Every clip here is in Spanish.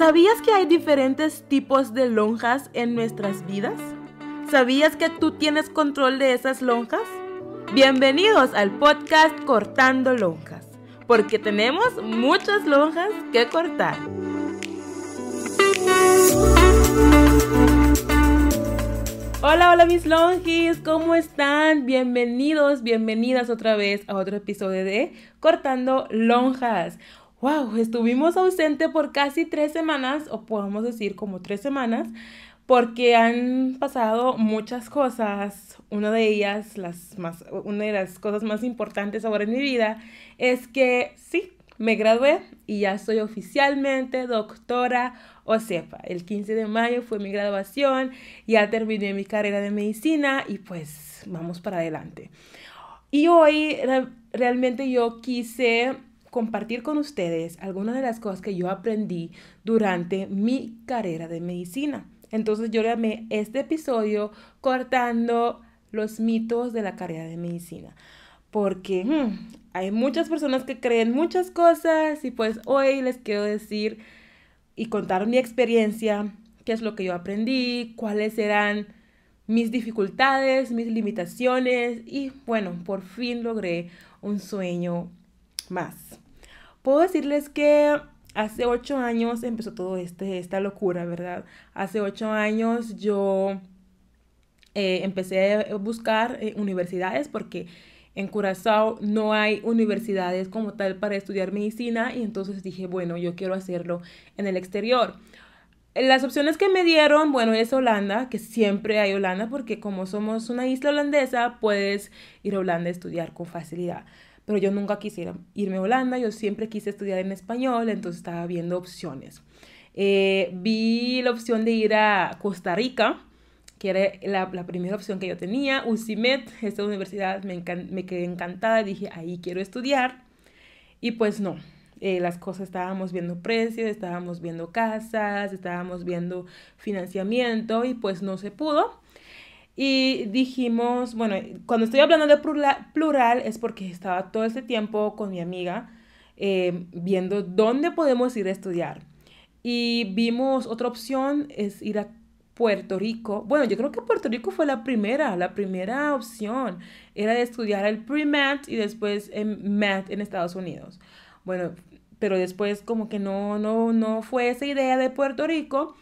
¿Sabías que hay diferentes tipos de lonjas en nuestras vidas? ¿Sabías que tú tienes control de esas lonjas? Bienvenidos al podcast Cortando Lonjas, porque tenemos muchas lonjas que cortar. Hola, hola mis longis, ¿cómo están? Bienvenidos, bienvenidas otra vez a otro episodio de Cortando Lonjas wow, estuvimos ausente por casi tres semanas, o podemos decir como tres semanas, porque han pasado muchas cosas. Una de ellas, las más, una de las cosas más importantes ahora en mi vida, es que sí, me gradué y ya soy oficialmente doctora o sepa. El 15 de mayo fue mi graduación, ya terminé mi carrera de medicina y pues vamos para adelante. Y hoy realmente yo quise compartir con ustedes algunas de las cosas que yo aprendí durante mi carrera de medicina. Entonces yo llamé este episodio cortando los mitos de la carrera de medicina. Porque hmm, hay muchas personas que creen muchas cosas y pues hoy les quiero decir y contar mi experiencia, qué es lo que yo aprendí, cuáles eran mis dificultades, mis limitaciones y bueno, por fin logré un sueño más. Puedo decirles que hace ocho años empezó todo este, esta locura, ¿verdad? Hace ocho años yo eh, empecé a buscar eh, universidades porque en Curazao no hay universidades como tal para estudiar medicina y entonces dije, bueno, yo quiero hacerlo en el exterior. Las opciones que me dieron, bueno, es Holanda, que siempre hay Holanda porque como somos una isla holandesa, puedes ir a Holanda a estudiar con facilidad pero yo nunca quisiera irme a Holanda, yo siempre quise estudiar en español, entonces estaba viendo opciones. Eh, vi la opción de ir a Costa Rica, que era la, primera opción que yo tenía, UCIMED, esta universidad me, quedé encantada, dije, ahí quiero estudiar. Y pues no, eh, las cosas estábamos viendo precios, estábamos viendo casas, estábamos viendo financiamiento y pues no se pudo. Y dijimos, bueno, cuando estoy hablando de plural es porque estaba todo ese tiempo con mi amiga eh, viendo dónde podemos ir a estudiar. Y vimos otra opción es ir a Puerto Rico. Bueno, yo creo que Puerto Rico fue la primera, la primera opción. Era de estudiar el pre-mat y después en mat en Estados Unidos. Bueno, pero después como que no, no, no fue esa idea de Puerto Rico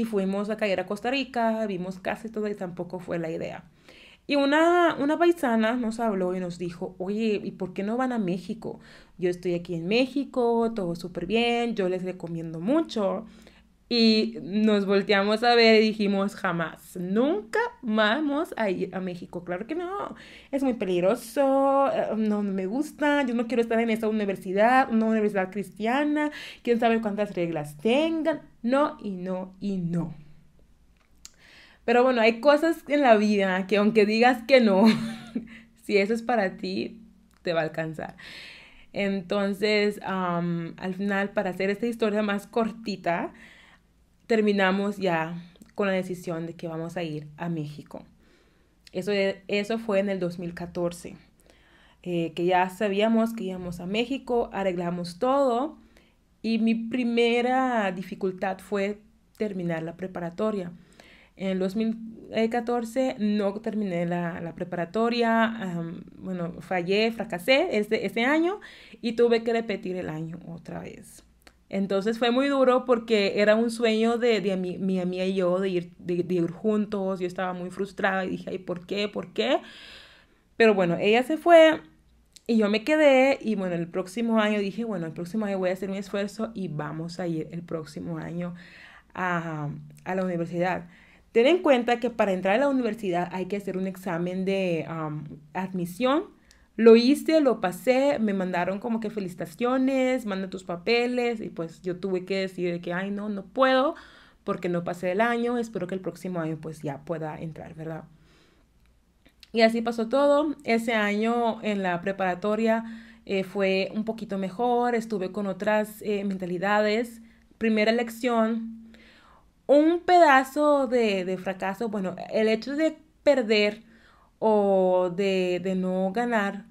y fuimos a caer a Costa Rica, vimos casi todo y tampoco fue la idea. Y una, una paisana nos habló y nos dijo, oye, ¿y por qué no van a México? Yo estoy aquí en México, todo súper bien, yo les recomiendo mucho. Y nos volteamos a ver y dijimos, jamás, nunca vamos a ir a México. Claro que no, es muy peligroso, eh, no me gusta, yo no quiero estar en esa universidad, una universidad cristiana, quién sabe cuántas reglas tengan. No y no y no. Pero bueno, hay cosas en la vida que aunque digas que no, si eso es para ti, te va a alcanzar. Entonces, al final, para hacer esta historia más cortita, terminamos ya con la decisión de que vamos a ir a México. Eso, e, eso fue en el 2014, eh, que ya sabíamos que íbamos a México, arreglamos todo y mi primera dificultad fue terminar la preparatoria. En el 2014 no terminé la, preparatoria, bueno, fallé, fracasé ese, ese año y tuve que repetir el año otra vez. Entonces fue muy duro porque era un sueño de, mi, mi amiga y yo de ir, ir juntos. Yo estaba muy frustrada y dije, por qué? ¿Por qué? Pero bueno, ella se fue y yo me quedé. Y bueno, el próximo año dije, bueno, el próximo año voy a hacer un esfuerzo y vamos a ir el próximo año a, la universidad. Ten en cuenta que para entrar a la universidad hay que hacer un examen de admisión lo hice, lo pasé, me mandaron como que felicitaciones, manda tus papeles y pues yo tuve que decir que, ay, no, no puedo porque no pasé el año, espero que el próximo año pues ya pueda entrar, ¿verdad? Y así pasó todo. Ese año en la preparatoria eh, fue un poquito mejor, estuve con otras eh, mentalidades. Primera lección, un pedazo de, de fracaso, bueno, el hecho de perder o de, no ganar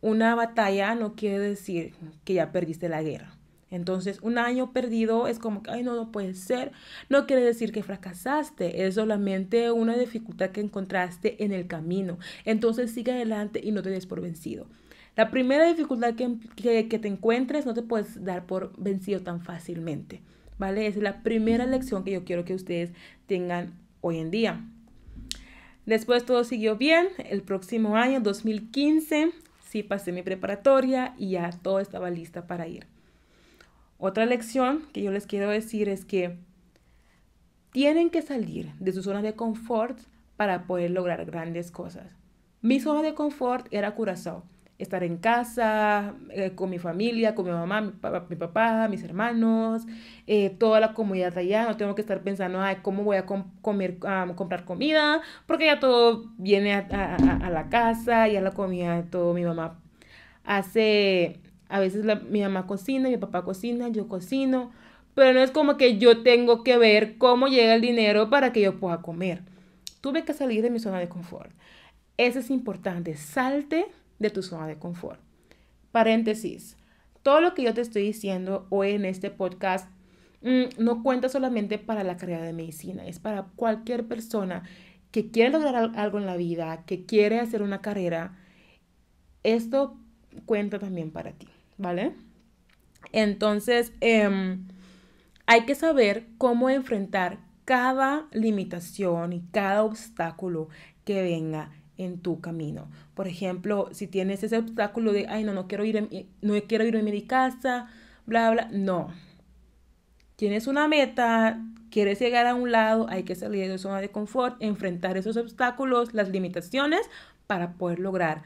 una batalla no quiere decir que ya perdiste la guerra. Entonces, un año perdido es como que, ay, no, no puede ser. No quiere decir que fracasaste, es solamente una dificultad que encontraste en el camino. Entonces, sigue adelante y no te des por vencido. La primera dificultad que, que, te encuentres no te puedes dar por vencido tan fácilmente, ¿vale? es la primera lección que yo quiero que ustedes tengan hoy en día. Después todo siguió bien. El próximo año, 2015, sí pasé mi preparatoria y ya todo estaba lista para ir. Otra lección que yo les quiero decir es que tienen que salir de su zona de confort para poder lograr grandes cosas. Mi zona de confort era Curazao estar en casa, eh, con mi familia, con mi mamá, mi, papá, mis hermanos, eh, toda la comunidad allá. No tengo que estar pensando, ay, ¿cómo voy a comer, comprar comida? Porque ya todo viene a, la casa, ya la comida, todo mi mamá hace, a veces mi mamá cocina, mi papá cocina, yo cocino, pero no es como que yo tengo que ver cómo llega el dinero para que yo pueda comer. Tuve que salir de mi zona de confort. Eso es importante. Salte de tu zona de confort. Paréntesis, todo lo que yo te estoy diciendo hoy en este podcast mm, no cuenta solamente para la carrera de medicina, es para cualquier persona que quiere lograr algo en la vida, que quiere hacer una carrera. Esto cuenta también para ti, ¿vale? Entonces, em, hay que saber cómo enfrentar cada limitación y cada obstáculo que venga en tu camino. Por ejemplo, si tienes ese obstáculo de, ay, no, no quiero ir, eh, no quiero ir a mi casa, bla, bla, no. Tienes una meta, quieres llegar a un lado, hay que salir de esa zona de confort, enfrentar esos obstáculos, las limitaciones, para poder lograr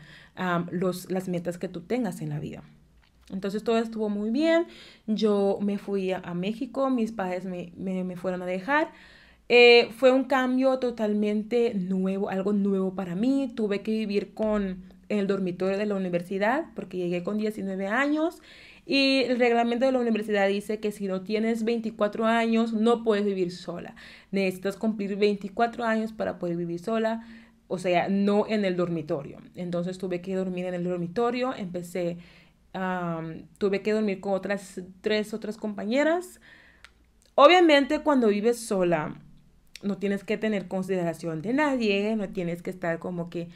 los, las metas que tú tengas en la vida. Entonces todo estuvo muy bien. Yo me fui a, México, mis padres me, me, me fueron a dejar. Eh, fue un cambio totalmente nuevo, algo nuevo para mí. Tuve que vivir con en el dormitorio de la universidad porque llegué con 19 años y el reglamento de la universidad dice que si no tienes 24 años no puedes vivir sola. Necesitas cumplir 24 años para poder vivir sola, o sea, no en el dormitorio. Entonces tuve que dormir en el dormitorio, empecé, tuve que dormir con otras tres otras compañeras. Obviamente cuando vives sola, no tienes que tener consideración de nadie, no tienes que estar como que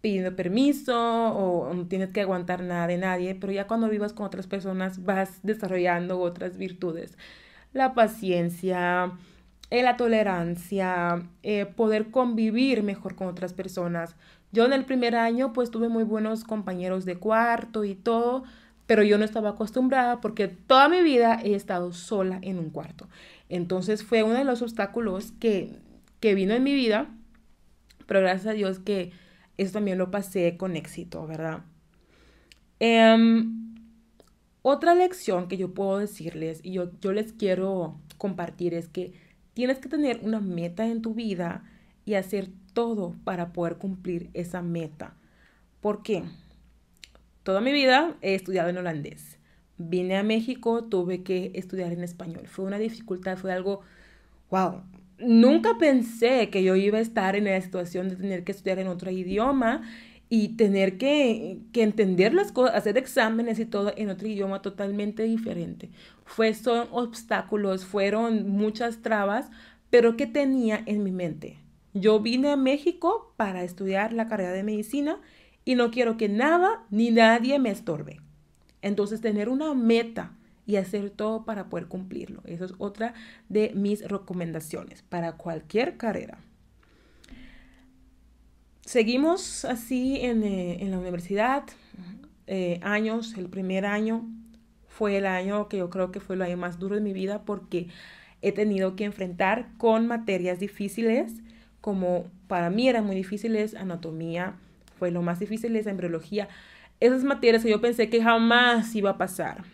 pidiendo permiso o no tienes que aguantar nada de nadie, pero ya cuando vivas con otras personas vas desarrollando otras virtudes. La paciencia, eh, la tolerancia, eh, poder convivir mejor con otras personas. Yo en el primer año pues tuve muy buenos compañeros de cuarto y todo, pero yo no estaba acostumbrada porque toda mi vida he estado sola en un cuarto. Entonces fue uno de los obstáculos que, vino en mi vida, pero gracias a Dios que eso también lo pasé con éxito, ¿verdad? Em, otra lección que yo puedo decirles y yo, yo les quiero compartir es que tienes que tener una meta en tu vida y hacer todo para poder cumplir esa meta. ¿Por qué? toda mi vida he estudiado en holandés. Vine a México, tuve que estudiar en español. Fue una dificultad, fue algo, wow. Nunca pensé que yo iba a estar en la situación de tener que estudiar en otro idioma y tener que, que, entender las cosas, hacer exámenes y todo en otro idioma totalmente diferente. Fue, son obstáculos, fueron muchas trabas, pero ¿qué tenía en mi mente? Yo vine a México para estudiar la carrera de medicina y no quiero que nada ni nadie me estorbe. Entonces tener una meta y hacer todo para poder cumplirlo. Esa es otra de mis recomendaciones para cualquier carrera. Seguimos así en, eh, la universidad, eh, años, el primer año fue el año que yo creo que fue lo año más duro de mi vida porque he tenido que enfrentar con materias difíciles, como para mí eran muy difíciles, anatomía, fue lo más difícil es la embriología. Esas materias que yo pensé que jamás iba a pasar.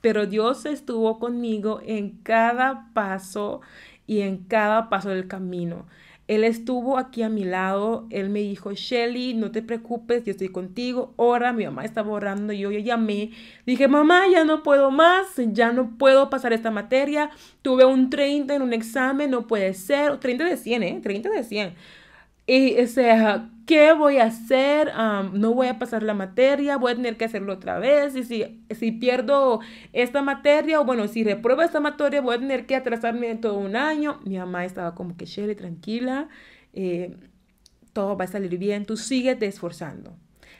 Pero Dios estuvo conmigo en cada paso y en cada paso del camino. Él estuvo aquí a mi lado, él me dijo, Shelly, no te preocupes, yo estoy contigo. Ahora mi mamá está borrando, yo, yo llamé, dije, mamá, ya no puedo más, ya no puedo pasar esta materia, tuve un 30 en un examen, no puede ser, 30 de 100, ¿eh? 30 de 100. Y, o sea, ¿qué voy a hacer? no voy a pasar la materia, voy a tener que hacerlo otra vez. Y si, si pierdo esta materia, o bueno, si repruebo esta materia, voy a tener que atrasarme todo un año. Mi mamá estaba como que chévere, tranquila, eh, todo va a salir bien, tú te esforzando.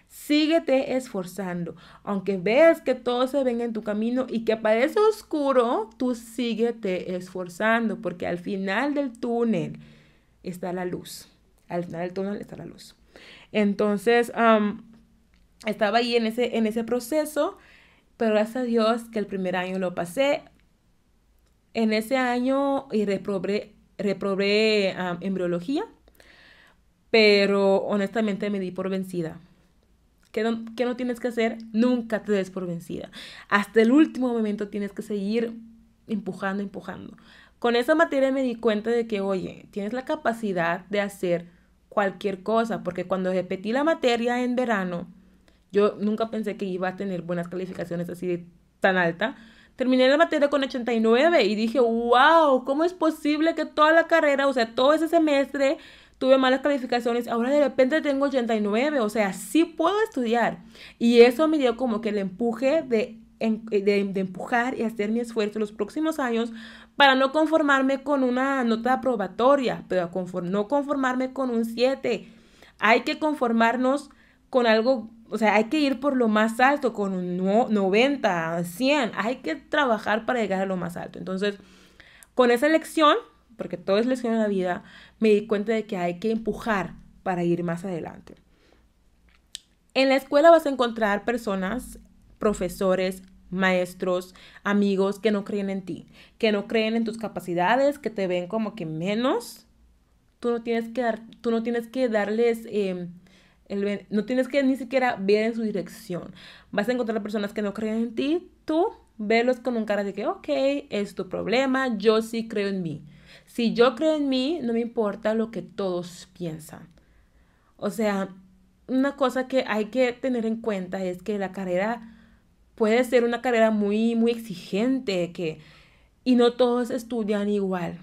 Síguete esforzando. Aunque veas que todo se venga en tu camino y que parece oscuro, tú te esforzando porque al final del túnel está la luz. Al final del túnel está la luz. Entonces, estaba ahí en ese, en ese proceso, pero gracias a Dios que el primer año lo pasé. En ese año y reprobé, reprobé embriología, pero honestamente me di por vencida. ¿Qué no, ¿Qué no, tienes que hacer? Nunca te des por vencida. Hasta el último momento tienes que seguir empujando, empujando. Con esa materia me di cuenta de que, oye, tienes la capacidad de hacer cualquier cosa, porque cuando repetí la materia en verano, yo nunca pensé que iba a tener buenas calificaciones así tan alta. Terminé la materia con 89 y dije, wow, ¿cómo es posible que toda la carrera, o sea, todo ese semestre tuve malas calificaciones, ahora de repente tengo 89, o sea, sí puedo estudiar. Y eso me dio como que el empuje de, de, de empujar y hacer mi esfuerzo los próximos años para no conformarme con una nota aprobatoria, pero no conformarme con un 7. Hay que conformarnos con algo, o sea, hay que ir por lo más alto, con un 90, 100. Hay que trabajar para llegar a lo más alto. Entonces, con esa lección, porque todo es lección en la vida, me di cuenta de que hay que empujar para ir más adelante. En la escuela vas a encontrar personas, profesores, maestros, amigos que no creen en ti, que no creen en tus capacidades, que te ven como que menos. Tú no tienes que, tú no tienes que darles, em, no tienes que ni siquiera ver en su dirección. Vas a encontrar personas que no creen en ti, tú velos con un cara de que, ok, es tu problema, yo sí creo en mí. Si yo creo en mí, no me importa lo que todos piensan. O sea, una cosa que hay que tener en cuenta es que la carrera puede ser una carrera muy, muy exigente que, y no todos estudian igual.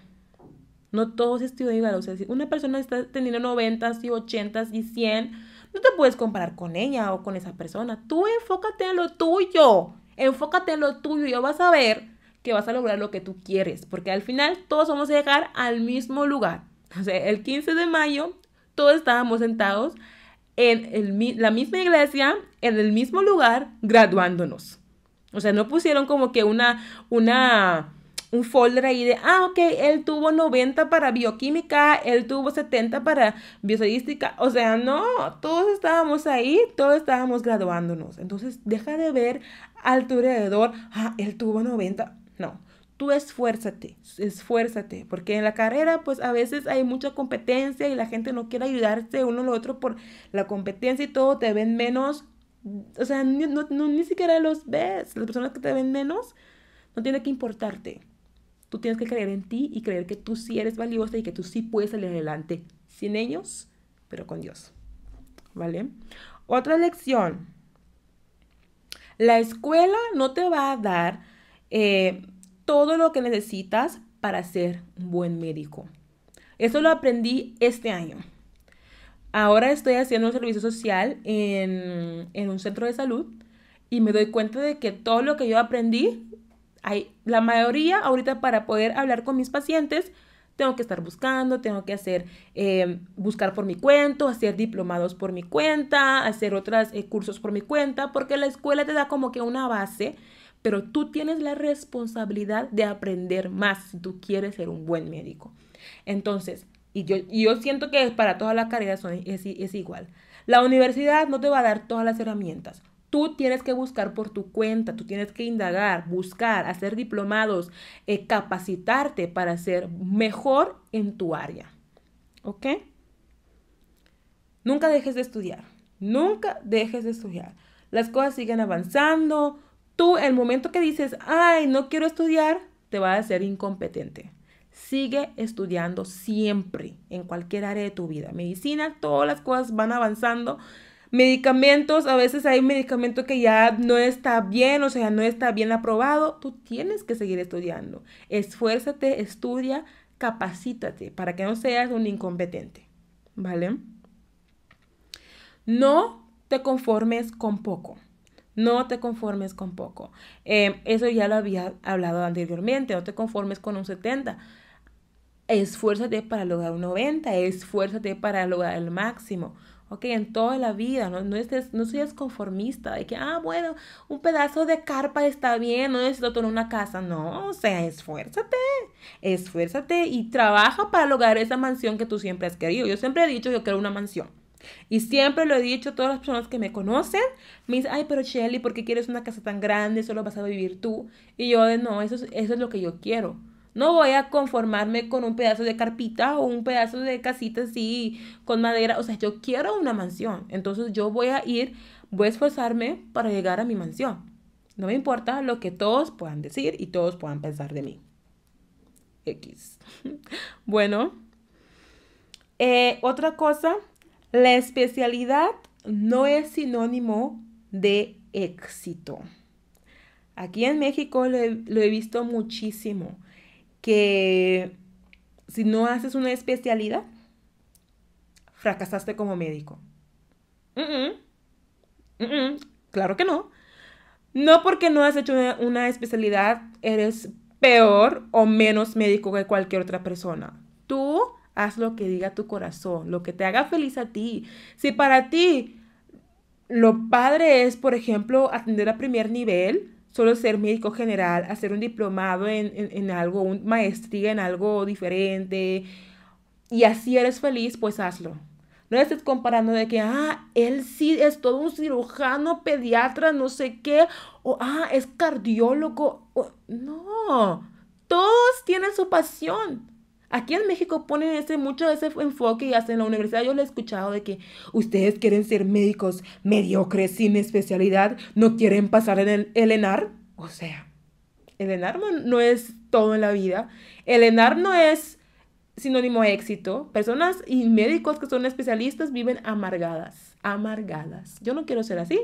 No todos estudian igual. O sea, si una persona está teniendo 90 y 80 y 100, no te puedes comparar con ella o con esa persona. Tú enfócate en lo tuyo. Enfócate en lo tuyo. y vas a ver que vas a lograr lo que tú quieres. Porque al final todos vamos a llegar al mismo lugar. O sea, el 15 de mayo todos estábamos sentados en el, la misma iglesia, en el mismo lugar, graduándonos. O sea, no pusieron como que una, una, un folder ahí de, ah, ok, él tuvo 90 para bioquímica, él tuvo 70 para bioestadística. O sea, no, todos estábamos ahí, todos estábamos graduándonos. Entonces, deja de ver al alrededor, ah, él tuvo 90. No, tú esfuérzate, esfuérzate, porque en la carrera pues a veces hay mucha competencia y la gente no quiere ayudarse uno al otro por la competencia y todo, te ven menos, o sea, ni, siquiera los ves, las personas que te ven menos, no tiene que importarte. Tú tienes que creer en ti y creer que tú sí eres valiosa y que tú sí puedes salir adelante, sin ellos, pero con Dios. ¿Vale? Otra lección. La escuela no te va a dar... Eh, todo lo que necesitas para ser un buen médico. Eso lo aprendí este año. Ahora estoy haciendo un servicio social en, un centro de salud y me doy cuenta de que todo lo que yo aprendí, hay, la mayoría ahorita para poder hablar con mis pacientes, tengo que estar buscando, tengo que hacer, eh, buscar por mi cuenta, hacer diplomados por mi cuenta, hacer otros eh, cursos por mi cuenta, porque la escuela te da como que una base pero tú tienes la responsabilidad de aprender más si tú quieres ser un buen médico. Entonces, y yo, siento que para toda la carrera es, igual. La universidad no te va a dar todas las herramientas. Tú tienes que buscar por tu cuenta, tú tienes que indagar, buscar, hacer diplomados, eh, capacitarte para ser mejor en tu área. ¿Ok? Nunca dejes de estudiar, nunca dejes de estudiar. Las cosas siguen avanzando, tú el momento que dices, ay, no quiero estudiar, te va a ser incompetente. Sigue estudiando siempre, en cualquier área de tu vida. Medicina, todas las cosas van avanzando. Medicamentos, a veces hay medicamento que ya no está bien, o sea, no está bien aprobado. Tú tienes que seguir estudiando. Esfuérzate, estudia, capacítate para que no seas un incompetente. ¿Vale? No te conformes con poco. No te conformes con poco. Eh, eso ya lo había hablado anteriormente. No te conformes con un 70. Esfuérzate para lograr un 90. Esfuérzate para lograr el máximo. Ok, en toda la vida, no, no, no seas conformista de que, ah, bueno, un pedazo de carpa está bien, no necesito tener una casa. No, o sea, esfuérzate, esfuérzate y trabaja para lograr esa mansión que tú siempre has querido. Yo siempre he dicho, yo quiero una mansión. Y siempre lo he dicho, a todas las personas que me conocen me dicen, ay, pero Shelly, ¿por qué quieres una casa tan grande? Solo vas a vivir tú. Y yo de, no, eso es, eso es lo que yo quiero. No voy a conformarme con un pedazo de carpita o un pedazo de casita así con madera. O sea, yo quiero una mansión. Entonces yo voy a ir, voy a esforzarme para llegar a mi mansión. No me importa lo que todos puedan decir y todos puedan pensar de mí. X. bueno. Eh, otra cosa la especialidad no es sinónimo de éxito. Aquí en México lo he, visto muchísimo, que si no haces una especialidad, fracasaste como médico. claro que no. No porque no has hecho una especialidad, eres peor o menos médico que cualquier otra persona. Tú Haz lo que diga tu corazón, lo que te haga feliz a ti. Si para ti lo padre es, por ejemplo, atender a primer nivel, solo ser médico general, hacer un diplomado en, algo, un maestría en algo diferente, y así eres feliz, pues hazlo. No estés comparando de que, ah, él sí es todo un cirujano, pediatra, no sé qué, o ah, es cardiólogo. no, todos tienen su pasión. Aquí en México ponen ese, mucho ese enfoque y hasta en la universidad yo lo he escuchado de que ustedes quieren ser médicos mediocres, sin especialidad, no quieren pasar en el, ENAR. O sea, el ENAR no, es todo en la vida. El ENAR no es sinónimo de éxito. Personas y médicos que son especialistas viven amargadas, amargadas. Yo no quiero ser así,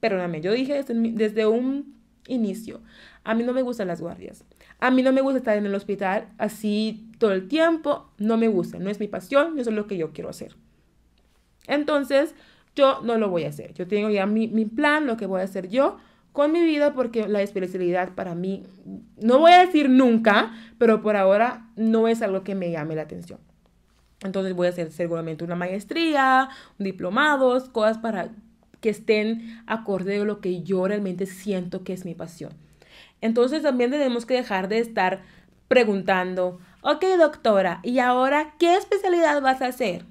perdóname, yo dije desde un inicio, a mí no me gustan las guardias. A mí no me gusta estar en el hospital así todo el tiempo, no me gusta, no es mi pasión, no es lo que yo quiero hacer. Entonces, yo no lo voy a hacer. Yo tengo ya mi, mi plan, lo que voy a hacer yo con mi vida, porque la especialidad para mí, no voy a decir nunca, pero por ahora no es algo que me llame la atención. Entonces voy a hacer seguramente una maestría, diplomados, cosas para que estén acorde de lo que yo realmente siento que es mi pasión. Entonces también tenemos que dejar de estar preguntando, ok doctora, ¿y ahora qué especialidad vas a hacer?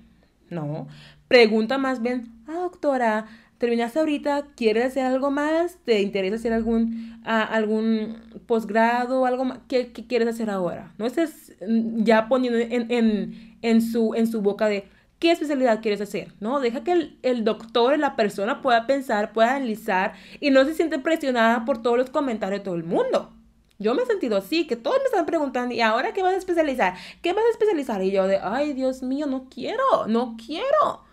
No, pregunta más bien, ah doctora, terminaste ahorita, ¿quieres hacer algo más? ¿Te interesa hacer algún, ah, algún posgrado algo más? ¿Qué, quieres hacer ahora? No estés mm, ya poniendo en, su, en su boca de, qué especialidad quieres hacer, ¿no? Deja que el, doctor, la persona pueda pensar, pueda analizar y no se siente presionada por todos los comentarios de todo el mundo. Yo me he sentido así, que todos me están preguntando, ¿y ahora qué vas a especializar? ¿Qué vas a especializar? Y yo de, ay, Dios mío, no quiero, no quiero.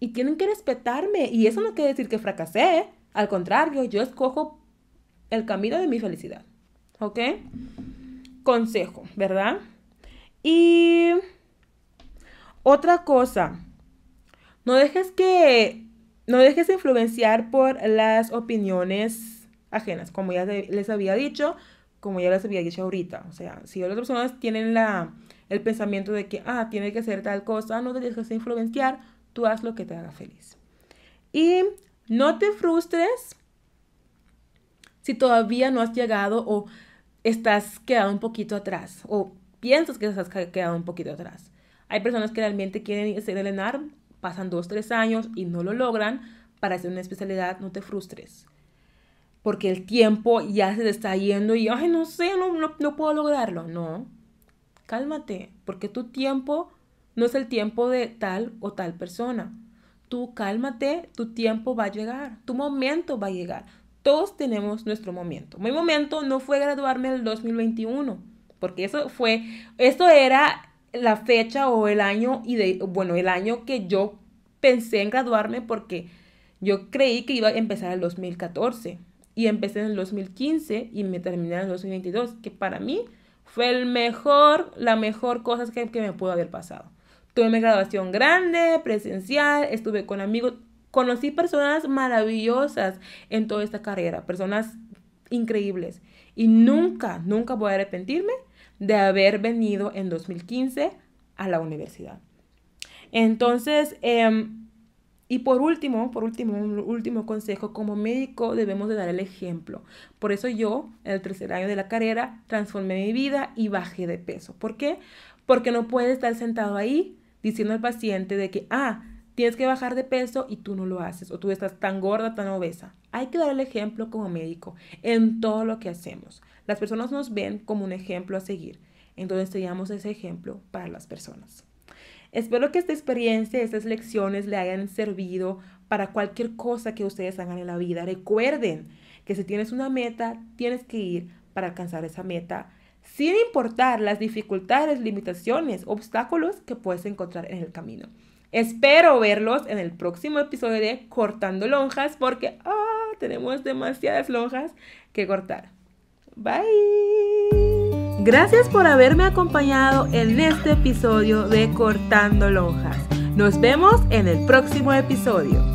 Y tienen que respetarme. Y eso no quiere decir que fracasé. ¿eh? Al contrario, yo escojo el camino de mi felicidad. ¿Ok? Consejo, ¿verdad? Y otra cosa, no dejes que, no dejes influenciar por las opiniones ajenas, como ya les había dicho, como ya les había dicho ahorita. O sea, si otras personas tienen la, el pensamiento de que, ah, tiene que ser tal cosa, no te dejes influenciar, tú haz lo que te haga feliz. Y no te frustres si todavía no has llegado o estás quedado un poquito atrás o piensas que estás quedado un poquito atrás. Hay personas que realmente quieren ser el ENAR, pasan dos, tres años y no lo logran. Para hacer una especialidad, no te frustres. Porque el tiempo ya se está yendo y, ay, no sé, no, no, no puedo lograrlo. No, cálmate, porque tu tiempo no es el tiempo de tal o tal persona. Tú cálmate, tu tiempo va a llegar, tu momento va a llegar. Todos tenemos nuestro momento. Mi momento no fue graduarme en el 2021, porque eso fue, esto era la fecha o el año y de, bueno, el año que yo pensé en graduarme porque yo creí que iba a empezar en el 2014 y empecé en el 2015 y me terminé en el 2022, que para mí fue el mejor, la mejor cosa que, que me pudo haber pasado. Tuve mi graduación grande, presencial, estuve con amigos, conocí personas maravillosas en toda esta carrera, personas increíbles y nunca, nunca voy a arrepentirme de haber venido en 2015 a la universidad. Entonces, em, y por último, por último, un último consejo, como médico debemos de dar el ejemplo. Por eso yo, en el tercer año de la carrera, transformé mi vida y bajé de peso. ¿Por qué? Porque no puedes estar sentado ahí diciendo al paciente de que, ah, tienes que bajar de peso y tú no lo haces, o tú estás tan gorda, tan obesa. Hay que dar el ejemplo como médico en todo lo que hacemos. Las personas nos ven como un ejemplo a seguir, entonces seamos ese ejemplo para las personas. Espero que esta experiencia, estas lecciones le hayan servido para cualquier cosa que ustedes hagan en la vida. Recuerden que si tienes una meta, tienes que ir para alcanzar esa meta, sin importar las dificultades, limitaciones, obstáculos que puedes encontrar en el camino. Espero verlos en el próximo episodio de Cortando Lonjas porque ah, tenemos demasiadas lonjas que cortar. Bye. Gracias por haberme acompañado en este episodio de Cortando Lonjas. Nos vemos en el próximo episodio.